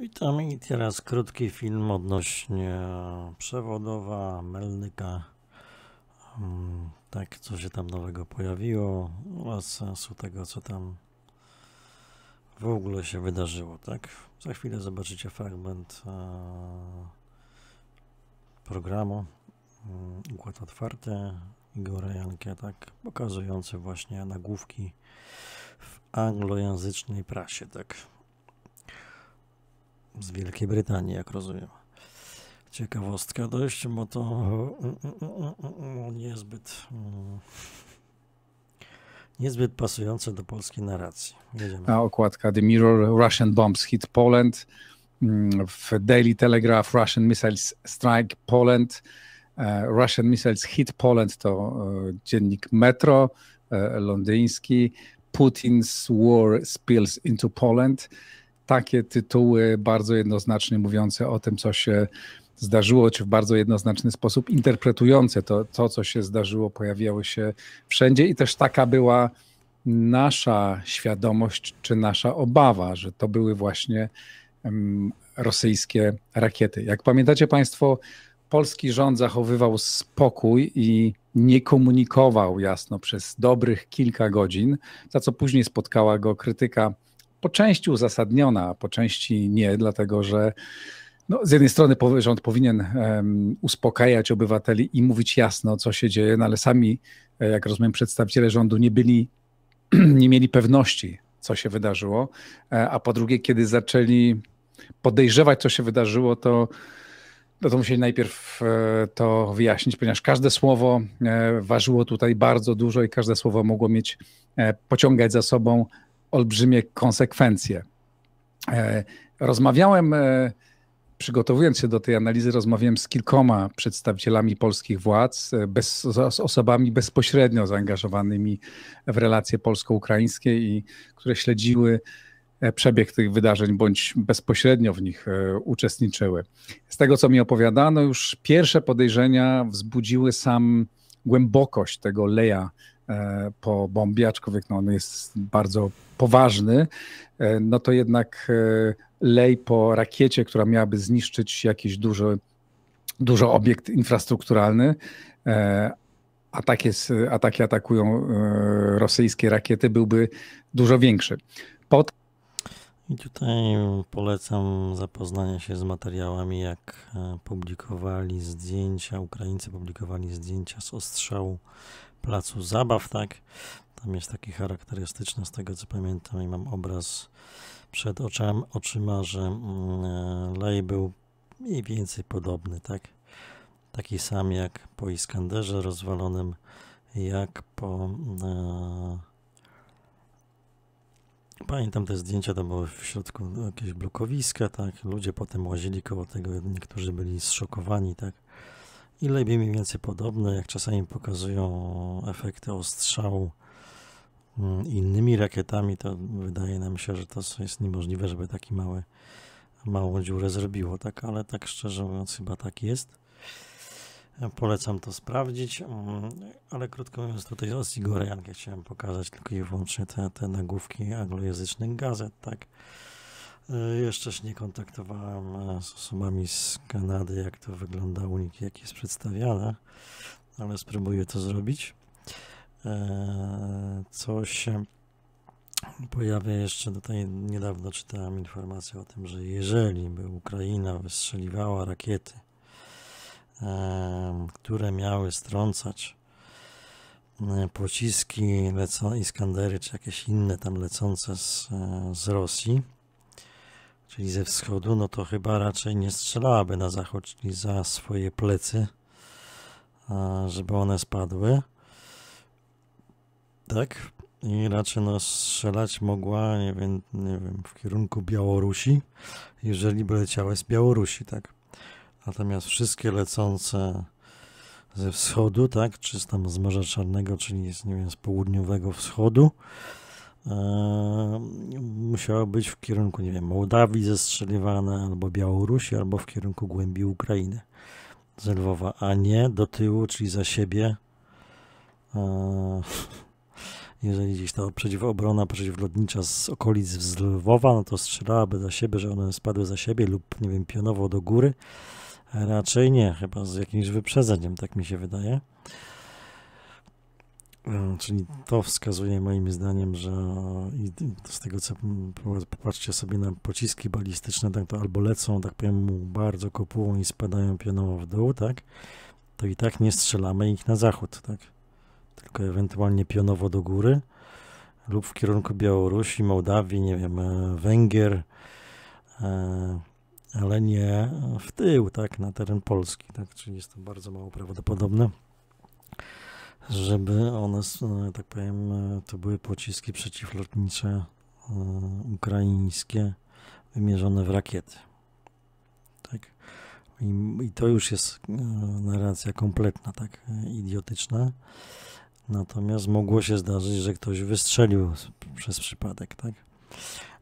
Witam i teraz krótki film odnośnie przewodowa, melnyka, mm, tak co się tam nowego pojawiło oraz sensu tego co tam w ogóle się wydarzyło, tak? Za chwilę zobaczycie fragment e, programu mm, Układ Otwarty Igora Jankę, tak? Pokazujący właśnie nagłówki w anglojęzycznej prasie, tak? z Wielkiej Brytanii, jak rozumiem. Ciekawostka dość, bo to mm, mm, mm, niezbyt niezbyt pasujące do polskiej narracji. Jedziemy. A okładka The Mirror, Russian Bombs Hit Poland, w Daily Telegraph Russian Missiles Strike Poland, e, Russian Missiles Hit Poland to e, dziennik Metro e, londyński, Putin's War Spills into Poland, takie tytuły bardzo jednoznacznie mówiące o tym, co się zdarzyło, czy w bardzo jednoznaczny sposób interpretujące to, to co się zdarzyło, pojawiały się wszędzie i też taka była nasza świadomość, czy nasza obawa, że to były właśnie um, rosyjskie rakiety. Jak pamiętacie Państwo, polski rząd zachowywał spokój i nie komunikował jasno przez dobrych kilka godzin, za co później spotkała go krytyka po części uzasadniona, a po części nie, dlatego że no, z jednej strony rząd powinien um, uspokajać obywateli i mówić jasno, co się dzieje, no ale sami, e, jak rozumiem, przedstawiciele rządu nie byli, nie mieli pewności, co się wydarzyło. E, a po drugie, kiedy zaczęli podejrzewać, co się wydarzyło, to no to musieli najpierw e, to wyjaśnić, ponieważ każde słowo ważyło tutaj bardzo dużo i każde słowo mogło mieć, pociągać za sobą olbrzymie konsekwencje. E, rozmawiałem, e, przygotowując się do tej analizy, rozmawiałem z kilkoma przedstawicielami polskich władz, e, bez, z osobami bezpośrednio zaangażowanymi w relacje polsko-ukraińskie i które śledziły przebieg tych wydarzeń bądź bezpośrednio w nich uczestniczyły. Z tego, co mi opowiadano, już pierwsze podejrzenia wzbudziły sam głębokość tego leja E, po bombie, aczkolwiek no, on jest bardzo poważny, e, no to jednak e, lej po rakiecie, która miałaby zniszczyć jakiś duży, duży obiekt infrastrukturalny, ataki, ataki atakują rosyjskie rakiety, byłby dużo większy. Pod... I tutaj polecam zapoznanie się z materiałami, jak publikowali zdjęcia, Ukraińcy publikowali zdjęcia z ostrzału placu zabaw, tak? Tam jest taki charakterystyczny, z tego co pamiętam, i mam obraz przed oczami, oczyma, że mm, e, Lej był mniej więcej podobny, tak? Taki sam jak po Iskanderze rozwalonym, jak po... E... Pamiętam te zdjęcia, to było w środku no, jakieś blokowiska, tak? Ludzie potem łazili koło tego, niektórzy byli zszokowani, tak? i lepiej mniej więcej podobne, jak czasami pokazują efekty ostrzału mm, innymi rakietami, to wydaje nam się, że to jest niemożliwe, żeby taki mały, małą dziurę zrobiło, tak? Ale tak szczerze mówiąc chyba tak jest. Polecam to sprawdzić, mm, ale krótko mówiąc tutaj z Sigoriankę chciałem pokazać tylko i wyłącznie te, te nagłówki anglojęzycznych gazet, tak? Y, jeszcze się nie kontaktowałem e, z osobami z Kanady, jak to wygląda u nich, jak jest przedstawiane, ale spróbuję to zrobić. E, co się pojawia jeszcze, no tutaj niedawno czytałem informację o tym, że jeżeli by Ukraina wystrzeliwała rakiety, e, które miały strącać pociski lecą, Iskandery czy jakieś inne tam lecące z, z Rosji, czyli ze wschodu, no to chyba raczej nie strzelałaby na zachód, czyli za swoje plecy, żeby one spadły. Tak? I raczej no, strzelać mogła, nie wiem, nie wiem, w kierunku Białorusi, jeżeli by leciała z Białorusi, tak? Natomiast wszystkie lecące ze wschodu, tak, czy z tam z Morza Czarnego, czyli z, nie wiem, z południowego wschodu, musiała być w kierunku, nie wiem, Mołdawii zestrzeliwane, albo Białorusi, albo w kierunku głębi Ukrainy z Lwowa, a nie do tyłu, czyli za siebie. Jeżeli gdzieś ta przeciwobrona przeciwlotnicza z okolic z Lwowa, no to strzelałaby za siebie, że one spadły za siebie lub, nie wiem, pionowo do góry. Raczej nie, chyba z jakimś wyprzedzeniem, tak mi się wydaje. E, czyli to wskazuje moim zdaniem, że i z tego co popatrzcie sobie na pociski balistyczne, tak to albo lecą, tak powiem, bardzo kopułą i spadają pionowo w dół, tak, to i tak nie strzelamy ich na zachód, tak, tylko ewentualnie pionowo do góry lub w kierunku Białorusi, Mołdawii, nie wiem, e, Węgier, e, ale nie w tył, tak, na teren Polski, tak, czyli jest to bardzo mało prawdopodobne żeby one, no, tak powiem, e, to były pociski przeciwlotnicze e, ukraińskie wymierzone w rakiety. Tak? I, I, to już jest e, narracja kompletna, tak, idiotyczna. Natomiast mogło się zdarzyć, że ktoś wystrzelił przez przypadek, tak.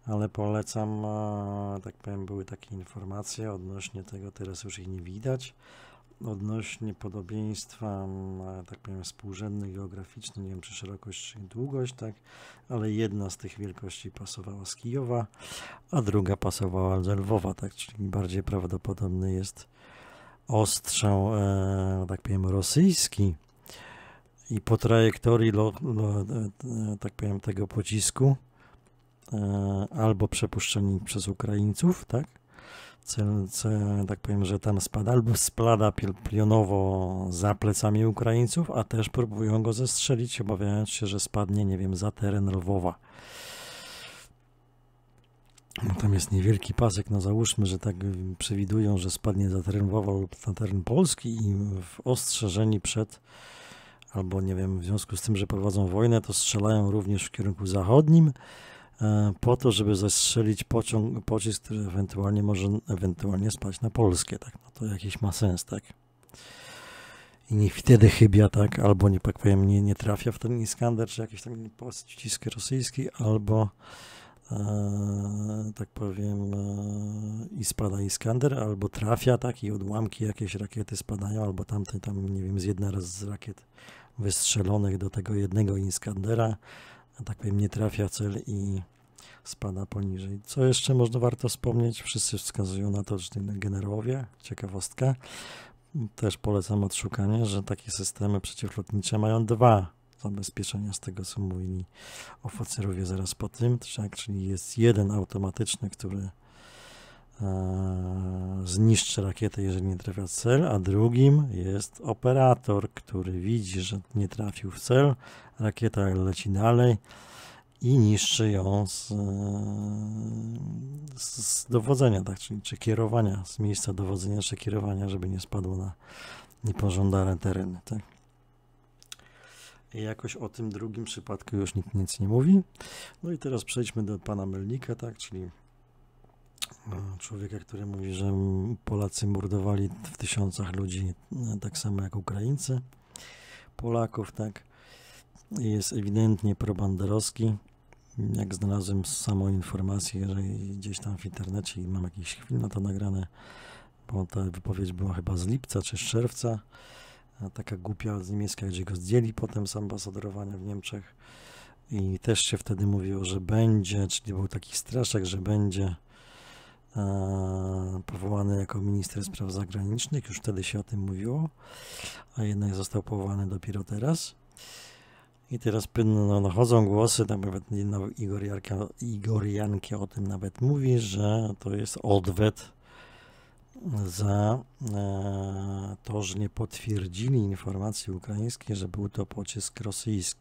Ale polecam, tak powiem, były takie informacje odnośnie tego, teraz już ich nie widać, odnośnie podobieństwa, mm, e, tak powiem, współrzędnych geograficznych, nie wiem czy szerokość, czy długość, tak, ale jedna z tych wielkości pasowała z Kijowa, a druga pasowała z Lwowa, tak, czyli bardziej prawdopodobny jest ostrzał, e, tak powiem, rosyjski i po trajektorii, lo, lo, e, e, tak powiem, tego pocisku e, albo przepuszczeni przez Ukraińców, tak, co, co, tak powiem, że tam spada albo splada pionowo za plecami Ukraińców, a też próbują go zestrzelić, obawiając się, że spadnie, nie wiem, za teren Lwowa. No, tam jest niewielki pasek, no załóżmy, że tak przewidują, że spadnie za teren Lwowa lub na teren Polski i w ostrzeżeni przed, albo nie wiem, w związku z tym, że prowadzą wojnę, to strzelają również w kierunku zachodnim, E, po to, żeby zastrzelić pociąg, pocisk, który ewentualnie może ewentualnie spać na Polskę, tak? No to jakiś ma sens, tak? I nie wtedy chybia, tak? Albo, nie tak powiem, nie, nie trafia w ten Iskander, czy jakiś tam pocisk rosyjski, albo E, tak powiem, e, i spada Iskander, albo trafia tak i odłamki jakieś rakiety spadają, albo tamte tam, nie wiem, z jedna raz z rakiet wystrzelonych do tego jednego Iskandera tak powiem, nie trafia cel i spada poniżej. Co jeszcze można warto wspomnieć? Wszyscy wskazują na to, że ten generałowie, ciekawostka, też polecam odszukanie, że takie systemy przeciwlotnicze mają dwa zabezpieczenia z tego, co mówili oficerowie zaraz po tym, tak, czyli jest jeden automatyczny, który Eee, zniszczy rakietę, jeżeli nie trafia w cel, a drugim jest operator, który widzi, że nie trafił w cel, rakieta leci dalej i niszczy ją eee, z, z dowodzenia, tak, czyli czy kierowania, z miejsca dowodzenia, czy kierowania, żeby nie spadło na niepożądane tereny. Tak. I jakoś o tym drugim przypadku już nikt nic nie mówi. No i teraz przejdźmy do pana Melnika, tak, czyli no, człowieka, który mówi, że Polacy mordowali w tysiącach ludzi, e, tak samo jak Ukraińcy, Polaków, tak, jest ewidentnie probanderowski. Jak znalazłem samą informację, że gdzieś tam w internecie i mam jakiś chwil na to nagrane, bo ta wypowiedź była chyba z lipca czy z czerwca, taka głupia z niemiecka, gdzie go zdjęli potem z ambasadorowania w Niemczech i też się wtedy mówiło, że będzie, czyli był taki straszek, że będzie E, powołany jako minister spraw zagranicznych, już wtedy się o tym mówiło, a jednak został powołany dopiero teraz. I teraz no, no głosy, tam nawet no, Igor, Jarka, Igor Jankie o tym nawet mówi, że to jest odwet za e, to, że nie potwierdzili informacji ukraińskiej, że był to pocisk rosyjski.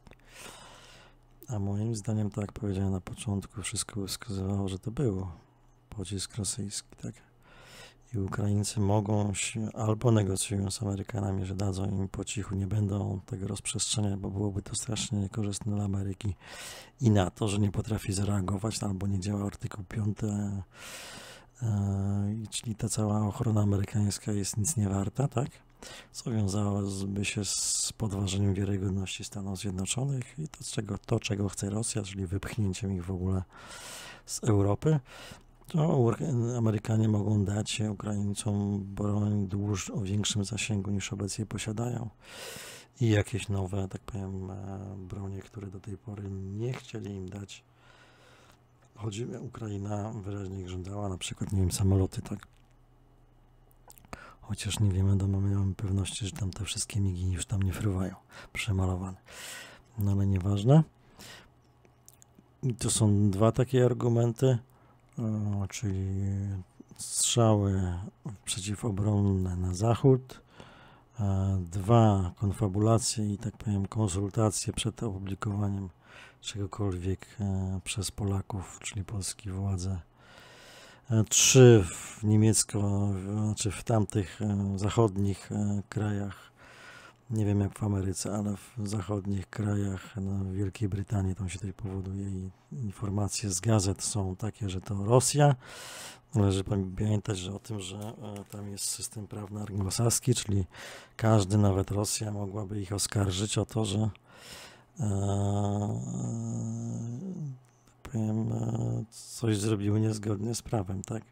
A moim zdaniem, tak jak powiedziałem na początku, wszystko wskazywało, że to było pocisk rosyjski, tak? I Ukraińcy mogą się albo negocjują z Amerykanami, że dadzą im po cichu, nie będą tego rozprzestrzeniać, bo byłoby to strasznie niekorzystne dla Ameryki i NATO, że nie potrafi zareagować, no, albo nie działa artykuł 5, e, e czyli ta cała ochrona amerykańska jest nic nie warta, tak? co wiązałoby się z podważeniem wiarygodności Stanów Zjednoczonych i to, czego, to, czego chce Rosja, czyli wypchnięciem ich w ogóle z Europy. To Amerykanie mogą dać Ukraińcom broń dłuż o większym zasięgu niż obecnie posiadają i jakieś nowe, tak powiem, e, bronie, które do tej pory nie chcieli im dać. Chodzi, Ukraina wyraźnie żądała na przykład, nie wiem, samoloty, tak? Chociaż nie wiemy, do mamy pewności, że tam te wszystkie migi już tam nie fruwają, przemalowane. No ale nieważne. I to są dwa takie argumenty. Mm, czyli strzały przeciwobronne na zachód, e, dwa konfabulacje i tak powiem konsultacje przed opublikowaniem czegokolwiek e, przez Polaków, czyli polskie władze. E, trzy w niemiecko, znaczy w tamtych zachodnich krajach nie wiem jak w Ameryce, ale w zachodnich krajach, no, w Wielkiej Brytanii tam się tutaj powoduje i informacje z gazet są takie, że to Rosja. Należy pamiętać że o tym, że e, tam jest system prawny anglosaski, czyli każdy, nawet Rosja, mogłaby ich oskarżyć o to, że e, powiem, e, coś zrobiły niezgodnie z prawem, tak?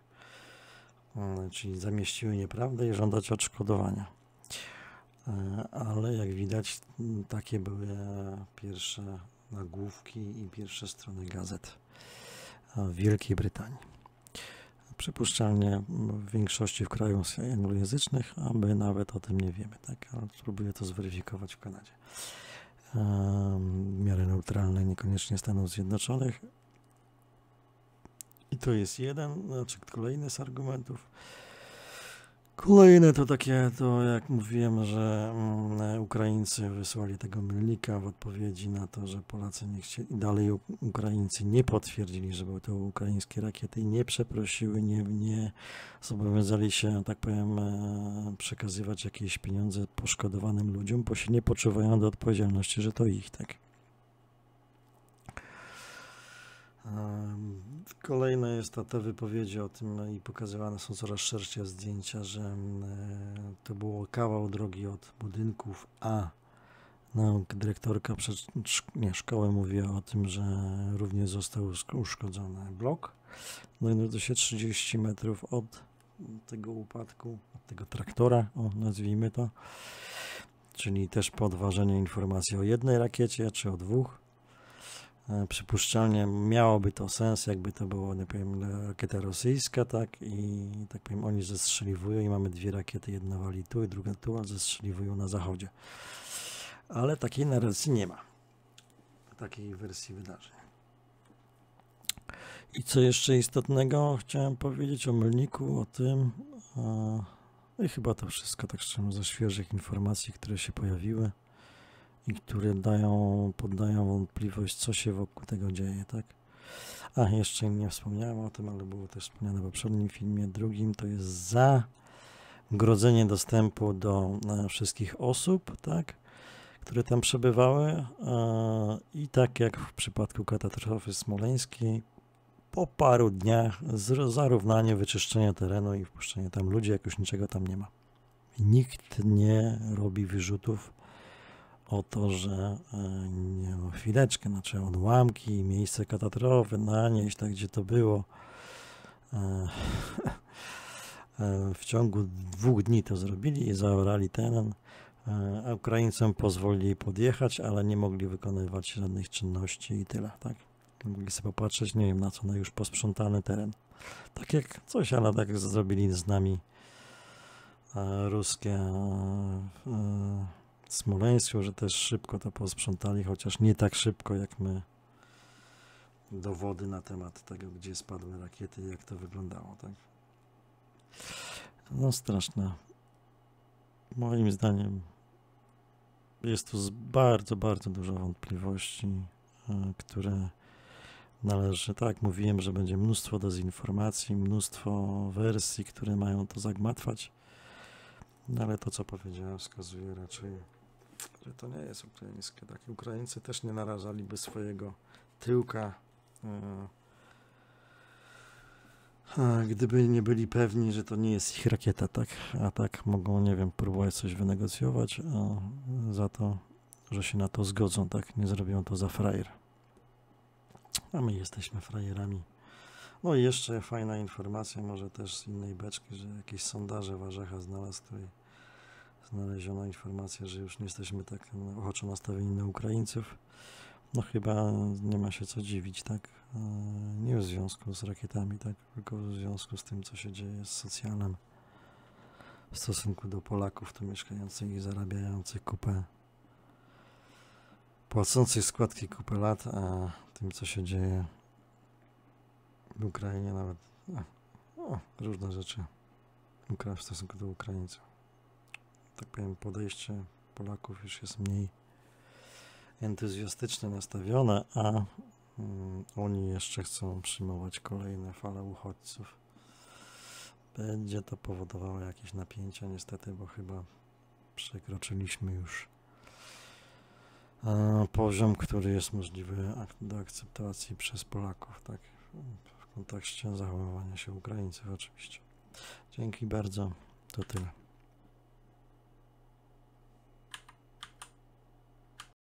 E, czyli zamieściły nieprawdę i żądać odszkodowania. E, ale jak widać, takie były e, pierwsze nagłówki i pierwsze strony gazet e, w Wielkiej Brytanii. Przypuszczalnie w większości w krajach anglojęzycznych, a my nawet o tym nie wiemy, tak? ale spróbuję to zweryfikować w Kanadzie. W miarę neutralne, niekoniecznie Stanów Zjednoczonych. I to jest jeden, znaczy kolejny z argumentów. Kolejne to takie, to jak mówiłem, że mm, Ukraińcy wysłali tego mylnika w odpowiedzi na to, że Polacy nie chcieli, dalej Ukraińcy nie potwierdzili, że były to ukraińskie rakiety i nie przeprosiły, nie, nie zobowiązali się, tak powiem, e, przekazywać jakieś pieniądze poszkodowanym ludziom, bo się nie poczuwają do odpowiedzialności, że to ich, tak. Kolejna jest ta, te wypowiedzi o tym no i pokazywane są coraz szersze zdjęcia, że e, to było kawał drogi od budynków A. No, dyrektorka przed, nie, szkoły mówiła o tym, że również został uszkodzony blok. No i Znajduje no, się 30 metrów od tego upadku, od tego traktora, o, nazwijmy to. Czyli też podważenie informacji o jednej rakiecie czy o dwóch. E, przypuszczalnie miałoby to sens, jakby to było, nie powiem, no, rakieta rosyjska, tak, i tak powiem, oni zestrzeliwują i mamy dwie rakiety, jedna wali tu i druga tu, a zestrzeliwują na zachodzie. Ale takiej narracji nie ma, takiej wersji wydarzeń. I co jeszcze istotnego chciałem powiedzieć o mylniku, o tym, e, no i chyba to wszystko tak z ze świeżych informacji, które się pojawiły i które dają, poddają wątpliwość, co się wokół tego dzieje, tak? A jeszcze nie wspomniałem o tym, ale było też wspomniane w poprzednim filmie drugim, to jest zagrodzenie dostępu do e, wszystkich osób, tak? które tam przebywały e, i tak jak w przypadku katastrofy smoleńskiej, po paru dniach zarównanie, wyczyszczenie terenu i wpuszczenie tam ludzi, jak już niczego tam nie ma. Nikt nie robi wyrzutów o to, że e, nie, no chwileczkę, znaczy odłamki, miejsce katastrofy, na nieś, tak gdzie to było. E, e, w ciągu dwóch dni to zrobili i zaorali teren. Ukraińcom pozwolili podjechać, ale nie mogli wykonywać żadnych czynności i tyle, tak? Mogli sobie popatrzeć, nie wiem na co, na już posprzątany teren. Tak jak coś, ale tak zrobili z nami ruskie Smoleńsku, że też szybko to posprzątali, chociaż nie tak szybko jak my. Dowody na temat tego, gdzie spadły rakiety jak to wyglądało, tak? No straszne. Moim zdaniem jest tu bardzo, bardzo dużo wątpliwości, e, które należy, tak mówiłem, że będzie mnóstwo dezinformacji, mnóstwo wersji, które mają to zagmatwać, no, ale to co powiedziałem wskazuje raczej że to nie jest ukraińskie. tak? Ukraińcy też nie narażaliby swojego tyłka, e, e, gdyby nie byli pewni, że to nie jest ich rakieta, tak? A tak mogą, nie wiem, próbować coś wynegocjować a za to, że się na to zgodzą, tak? Nie zrobią to za frajer. A my jesteśmy frajerami. No i jeszcze fajna informacja, może też z innej beczki, że jakieś sondaże Warzecha znalazł, który znaleziona informacja, że już nie jesteśmy tak no, ochoczo nastawieni na Ukraińców. No chyba nie ma się co dziwić, tak? E, nie w związku z rakietami, tak? Tylko w związku z tym, co się dzieje z socjalem w stosunku do Polaków tu mieszkających i zarabiających kupę, płacących składki kupę lat, a tym, co się dzieje w Ukrainie nawet, no, różne rzeczy w stosunku do Ukraińców tak powiem, podejście Polaków już jest mniej entuzjastycznie nastawione, a mm, oni jeszcze chcą przyjmować kolejne fale uchodźców. Będzie to powodowało jakieś napięcia, niestety, bo chyba przekroczyliśmy już e, poziom, który jest możliwy do akceptacji przez Polaków, tak, w kontekście zachowywania się Ukraińców oczywiście. Dzięki bardzo, to tyle.